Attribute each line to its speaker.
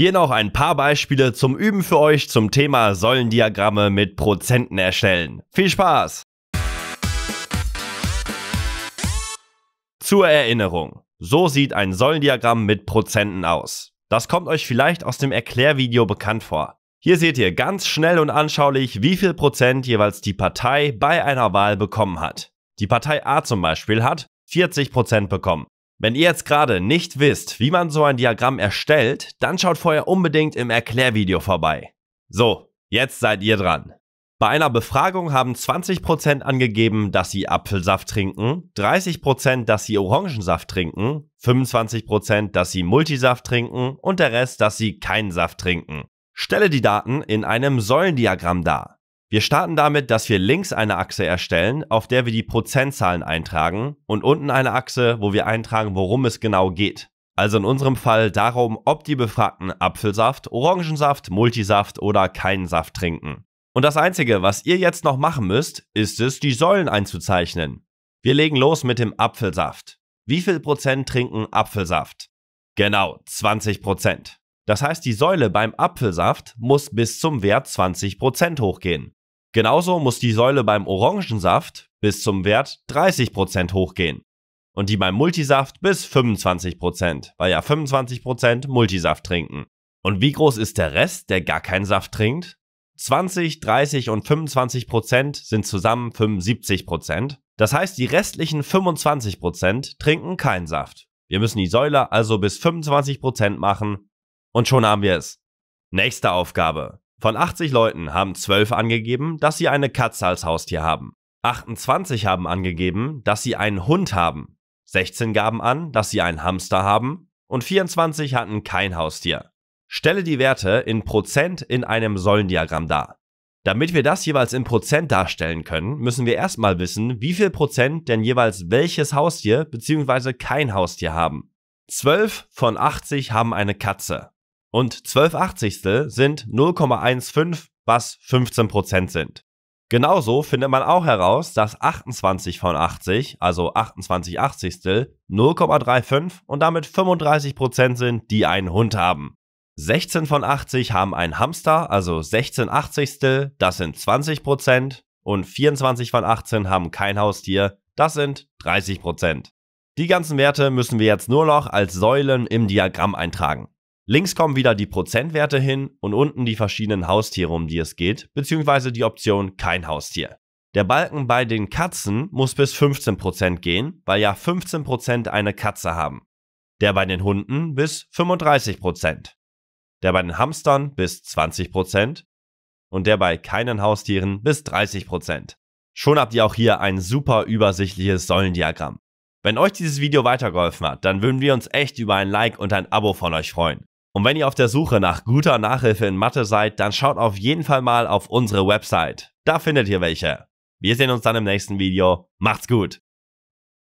Speaker 1: Hier noch ein paar Beispiele zum Üben für euch zum Thema Säulendiagramme mit Prozenten erstellen. Viel Spaß! Zur Erinnerung. So sieht ein Säulendiagramm mit Prozenten aus. Das kommt euch vielleicht aus dem Erklärvideo bekannt vor. Hier seht ihr ganz schnell und anschaulich, wie viel Prozent jeweils die Partei bei einer Wahl bekommen hat. Die Partei A zum Beispiel hat 40% bekommen, wenn ihr jetzt gerade nicht wisst, wie man so ein Diagramm erstellt, dann schaut vorher unbedingt im Erklärvideo vorbei. So, jetzt seid ihr dran. Bei einer Befragung haben 20% angegeben, dass sie Apfelsaft trinken, 30%, dass sie Orangensaft trinken, 25%, dass sie Multisaft trinken und der Rest, dass sie keinen Saft trinken. Stelle die Daten in einem Säulendiagramm dar. Wir starten damit, dass wir links eine Achse erstellen, auf der wir die Prozentzahlen eintragen und unten eine Achse, wo wir eintragen, worum es genau geht. Also in unserem Fall darum, ob die Befragten Apfelsaft, Orangensaft, Multisaft oder keinen Saft trinken. Und das Einzige, was ihr jetzt noch machen müsst, ist es, die Säulen einzuzeichnen. Wir legen los mit dem Apfelsaft. Wie viel Prozent trinken Apfelsaft? Genau, 20 Prozent. Das heißt, die Säule beim Apfelsaft muss bis zum Wert 20 Prozent hochgehen. Genauso muss die Säule beim Orangensaft bis zum Wert 30% hochgehen und die beim Multisaft bis 25%, weil ja 25% Multisaft trinken. Und wie groß ist der Rest, der gar keinen Saft trinkt? 20, 30 und 25% sind zusammen 75%. Das heißt, die restlichen 25% trinken keinen Saft. Wir müssen die Säule also bis 25% machen und schon haben wir es. Nächste Aufgabe. Von 80 Leuten haben 12 angegeben, dass sie eine Katze als Haustier haben. 28 haben angegeben, dass sie einen Hund haben. 16 gaben an, dass sie einen Hamster haben und 24 hatten kein Haustier. Stelle die Werte in Prozent in einem Säulendiagramm dar. Damit wir das jeweils in Prozent darstellen können, müssen wir erstmal wissen, wie viel Prozent denn jeweils welches Haustier bzw. kein Haustier haben. 12 von 80 haben eine Katze, und 12 Achtzigstel sind 0,15, was 15% sind. Genauso findet man auch heraus, dass 28 von 80, also 28 Achtzigstel, 0,35 und damit 35% sind, die einen Hund haben. 16 von 80 haben einen Hamster, also 16 Achtzigstel, das sind 20%, und 24 von 18 haben kein Haustier, das sind 30%. Die ganzen Werte müssen wir jetzt nur noch als Säulen im Diagramm eintragen. Links kommen wieder die Prozentwerte hin und unten die verschiedenen Haustiere, um die es geht, beziehungsweise die Option kein Haustier. Der Balken bei den Katzen muss bis 15% gehen, weil ja 15% eine Katze haben. Der bei den Hunden bis 35%. Der bei den Hamstern bis 20%. Und der bei keinen Haustieren bis 30%. Schon habt ihr auch hier ein super übersichtliches Säulendiagramm. Wenn euch dieses Video weitergeholfen hat, dann würden wir uns echt über ein Like und ein Abo von euch freuen. Und wenn ihr auf der Suche nach guter Nachhilfe in Mathe seid, dann schaut auf jeden Fall mal auf unsere Website. Da findet ihr welche. Wir sehen uns dann im nächsten Video. Macht's gut!